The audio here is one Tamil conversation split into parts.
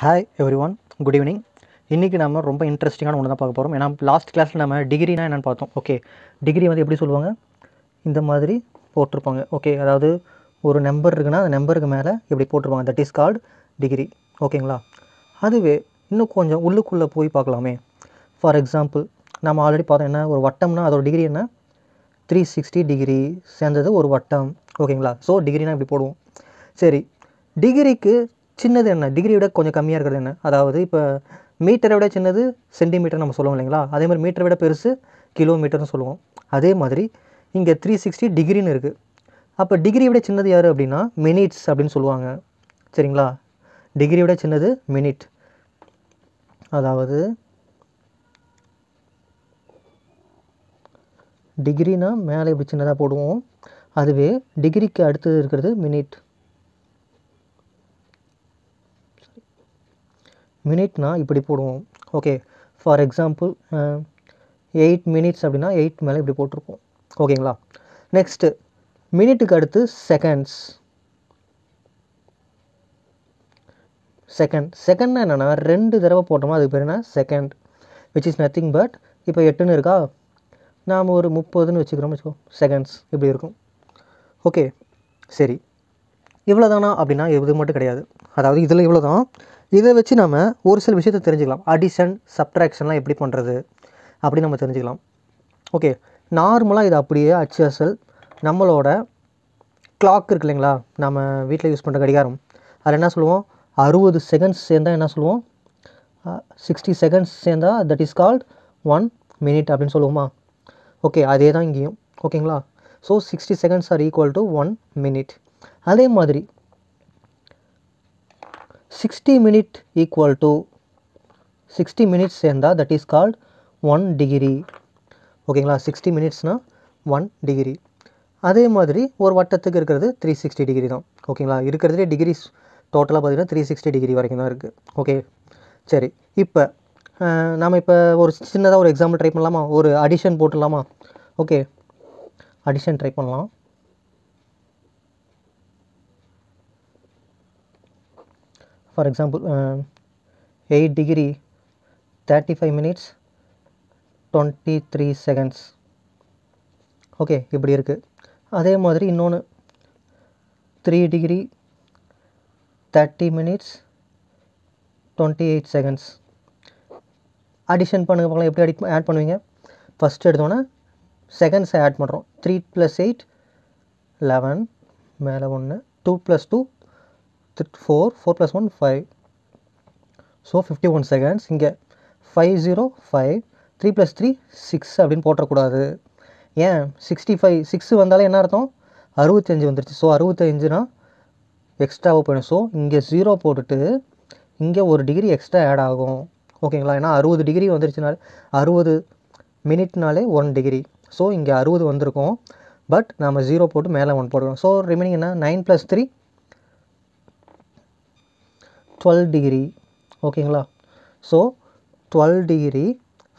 hi everyone good evening இன்றைக்கி நம்ம ரொம்ப இன்ட்ரெஸ்டிங்கான ஒன்று தான் பார்க்க போகிறோம் ஏன்னா லாஸ்ட் கிளாஸில் நம்ம டிகிரினா என்னென்னு பார்த்தோம் ஓகே டிகிரி வந்து எப்படி சொல்லுவாங்க இந்த மாதிரி போட்டிருப்பாங்க ஓகே அதாவது ஒரு நம்பர் இருக்குன்னா அந்த நம்பருக்கு மேலே இப்படி போட்டிருப்பாங்க தட் இஸ் கால்டு டிகிரி ஓகேங்களா அதுவே இன்னும் கொஞ்சம் உள்ளுக்குள்ளே போய் பார்க்கலாமே ஃபார் எக்ஸாம்பிள் நம்ம ஆல்ரெடி பார்த்தோம் என்ன ஒரு வட்டம்னா அதோடய டிகிரி என்ன த்ரீ சிக்ஸ்டி டிகிரி சேர்ந்தது ஒரு வட்டம் ஓகேங்களா ஸோ டிகிரினா இப்படி போடுவோம் சரி டிகிரிக்கு சின்னது என்ன டிகிரி விட கொஞ்சம் கம்மியாக இருக்கிறது என்ன அதாவது இப்போ மீட்டரை விட சின்னது சென்டிமீட்டர் நம்ம சொல்லுவோம் இல்லைங்களா அதே மாதிரி மீட்டரை விட பெருசு கிலோமீட்டர்னு சொல்லுவோம் அதே மாதிரி இங்கே த்ரீ சிக்ஸ்டி டிகிரின்னு இருக்குது அப்போ டிகிரி விட சின்னது யார் அப்படின்னா மினிட்ஸ் அப்படின்னு சொல்லுவாங்க சரிங்களா டிகிரி விட சின்னது மினிட் அதாவது டிகிரினா மேலே இப்படி சின்னதாக போடுவோம் அதுவே டிகிரிக்கு அடுத்தது இருக்கிறது மினிட் மினிட்னா இப்படி போடுவோம் okay for example eight minutes அப்படின்னா எயிட் மேலே இப்படி போட்டிருப்போம் ஓகேங்களா நெக்ஸ்ட்டு மினிட்டுக்கு அடுத்து செகண்ட்ஸ் செகண்ட் செகண்ட்னா என்னென்னா ரெண்டு தடவை போட்டோமா அதுக்கு பேர் என்ன second which is nothing but இப்போ எட்டுன்னு இருக்கா நாம் ஒரு முப்பதுன்னு வச்சுக்கிறோம் வச்சுக்கோ செகண்ட்ஸ் இப்படி இருக்கும் ஓகே சரி இவ்வளோதானா அப்படின்னா இது மட்டும் கிடையாது அதாவது இதில் இவ்வளோ தான் இதை வச்சு நம்ம ஒரு சில விஷயத்தை தெரிஞ்சுக்கலாம் அடிஷன் சப்ட்ராக்ஷன்லாம் எப்படி பண்ணுறது அப்படின்னு நம்ம தெரிஞ்சுக்கலாம் ஓகே நார்மலாக இது அப்படியே அசல் நம்மளோட கிளாக் இருக்கு இல்லைங்களா நம்ம வீட்டில் யூஸ் பண்ணுற கடிகாரம் அதில் என்ன சொல்லுவோம் அறுபது செகண்ட்ஸ் சேர்ந்தால் என்ன சொல்லுவோம் சிக்ஸ்டி செகண்ட்ஸ் சேர்ந்தால் that is called one minute அப்படின்னு சொல்லுவோமா ஓகே அதே தான் இங்கேயும் ஓகேங்களா so sixty seconds are equal to one minute அதே மாதிரி sixty minute equal to sixty minutes சேர்ந்தால் that is called one degree ஓகேங்களா சிக்ஸ்டி மினிட்ஸ்னால் ஒன் டிகிரி அதே மாதிரி ஒரு வட்டத்துக்கு இருக்கிறது த்ரீ சிக்ஸ்டி டிகிரி தான் ஓகேங்களா இருக்கிறதுலே டிகிரிஸ் டோட்டலாக பார்த்தீங்கன்னா த்ரீ சிக்ஸ்டி டிகிரி வரைக்கும் தான் இருக்குது ஓகே சரி இப்போ நாம் இப்போ ஒரு சின்னதாக ஒரு எக்ஸாம்பிள் ட்ரை பண்ணலாமா ஒரு அடிஷன் போட்டுடலாமா ஓகே அடிஷன் ட்ரை பண்ணலாம் for example eight degree thirty five minutes minutes three seconds okay இப்படி இருக்குது அதே மாதிரி இன்னொன்று three degree thirty minutes twenty eight seconds addition பண்ணுங்க பார்க்கலாம் எப்படி அடி ஆட் பண்ணுவீங்க ஃபஸ்ட் எடுத்தோன்னே செகண்ட்ஸை ஆட் பண்ணுறோம் த்ரீ ப்ளஸ் எயிட் லெவன் மேலே ஒன்று two plus two four four plus one five so fifty one seconds இங்கே five zero five three plus three six அப்படின்னு போட்டக்கூடாது ஏன் சிக்ஸ்டி ஃபைவ் சிக்ஸ் வந்தாலே என்ன அர்த்தம் அறுபத்தஞ்சு வந்துருச்சு ஸோ அறுபத்தஞ்சுனா எக்ஸ்ட்ராவாக போயிடும் ஸோ இங்கே ஜீரோ போட்டுட்டு இங்கே ஒரு டிகிரி எக்ஸ்ட்ரா ஆட் ஆகும் ஓகேங்களா ஏன்னா அறுபது டிகிரி வந்துருச்சுனாலே அறுபது மினிட்னாலே ஒன் டிகிரி ஸோ இங்கே அறுபது வந்திருக்கும் பட் நம்ம ஜீரோ போட்டு மேலே ஒன் போடுவோம் ஸோ ரிமைனிங் என்ன nine plus three twelve degree ஓகேங்களா so twelve degree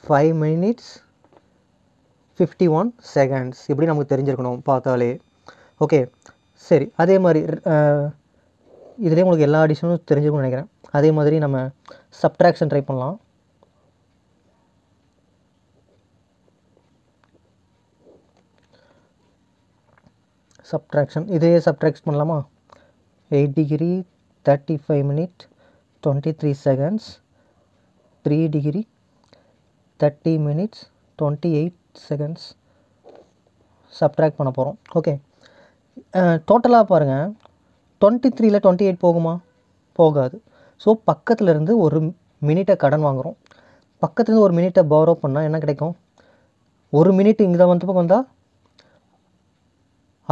five minutes fifty one seconds இப்படி நமக்கு தெரிஞ்சிருக்கணும் பார்த்தாலே ஓகே சரி அதே மாதிரி இதுலேயே உங்களுக்கு எல்லா அடிஷனும் தெரிஞ்சுக்கணும்னு நினைக்கிறேன் அதே மாதிரி நம்ம சப்ட்ராக்ஷன் ட்ரை பண்ணலாம் சப்ட்ராக்ஷன் இதே சப்ட்ராக்ஷன் பண்ணலாமா eight degree 35 minute 23 seconds 3 degree 30 minutes 28 seconds subtract பண்ண போகிறோம் ஓகே டோட்டலாக பாருங்கள் டுவெண்ட்டி த்ரீல டுவெண்ட்டி எயிட் போகுமா போகாது ஸோ பக்கத்தில் இருந்து ஒரு மினிட்டை கடன் வாங்குகிறோம் பக்கத்துலேருந்து ஒரு மினிட்டை பாரோ பண்ணால் என்ன கிடைக்கும் ஒரு மினிட் இங்கே வந்து பக்கம் வந்தால்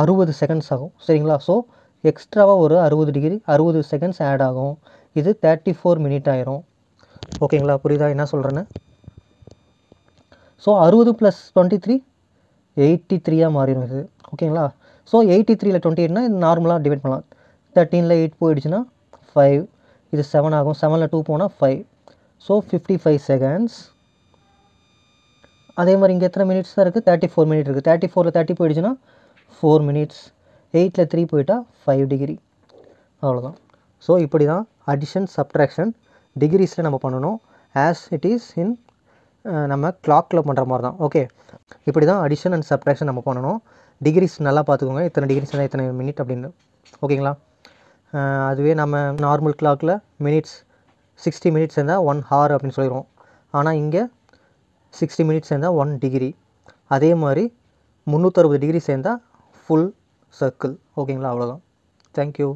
அறுபது செகண்ட்ஸ் ஆகும் சரிங்களா ஸோ எக்ஸ்ட்ராவாக ஒரு அறுபது டிகிரி அறுபது செகண்ட்ஸ் ஆட் ஆகும் இது தேர்ட்டி ஃபோர் மினிட் ஆயிரும் ஓகேங்களா புரியுதா என்ன சொல்கிறேன்னு ஸோ அறுபது ப்ளஸ் டுவெண்ட்டி த்ரீ எயிட்டி த்ரீயாக மாறிடும் இது ஓகேங்களா ஸோ எயிட்டி த்ரீயில் டுவெண்ட்டி எயிட்னா இது நார்மலாக டிவைட் பண்ணலாம் தேர்ட்டீனில் எயிட் போயிடுச்சுன்னா ஃபைவ் இது செவன் ஆகும் செவனில் டூ போனால் five so fifty five seconds அதே மாதிரி இங்கே எத்தனை மினிட்ஸ் தான் இருக்குது தேர்ட்டி ஃபோர் மினிட் இருக்குது தேர்ட்டி ஃபோரில் தேர்ட்டி போயிடுச்சுன்னா ஃபோர் மினிட்ஸ் எயிட்டில் த்ரீ போயிட்டால் ஃபைவ் டிகிரி அவ்வளோதான் ஸோ இப்படி தான் அடிஷன் சப்ட்ராக்ஷன் டிகிரிஸில் நம்ம பண்ணணும் ஆஸ் இட் இஸ் இன் நம்ம கிளாக்கில் பண்ணுற மாதிரி தான் ஓகே இப்படி தான் அடிஷன் அண்ட் சப்ட்ராக்ஷன் நம்ம பண்ணணும் டிகிரிஸ் நல்லா பார்த்துக்கோங்க இத்தனை டிகிரிஸ் தான் இத்தனை மினிட் அப்படின்னு ஓகேங்களா அதுவே நம்ம நார்மல் கிளாக்கில் மினிட்ஸ் சிக்ஸ்டி மினிட்ஸ் இருந்தால் ஒன் ஹார் அப்படின்னு சொல்லிடுவோம் ஆனால் இங்கே சிக்ஸ்டி மினிட்ஸ் இருந்தால் ஒன் டிகிரி அதே மாதிரி முந்நூற்றறுபது டிகிரி சேர்ந்தால் ஃபுல் சர்க்கிள் ஓகேங்களா அவ்வளோதான் தேங்க்யூ